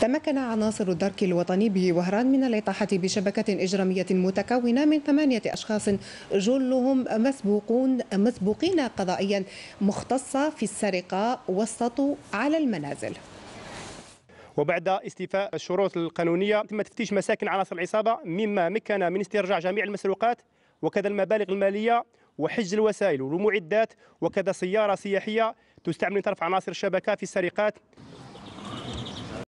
تمكن عناصر الدرك الوطني بوهران من الإطاحة بشبكة إجرامية متكونة من ثمانية أشخاص جلهم مسبوقون مسبوقين قضائيا مختصة في السرقة والسطو على المنازل وبعد استيفاء الشروط القانونية تم تفتيش مساكن عناصر العصابة مما مكن من استرجاع جميع المسروقات وكذا المبالغ المالية وحجز الوسائل والمعدات وكذا سيارة سياحية تستعمل لطرف عناصر الشبكة في السرقات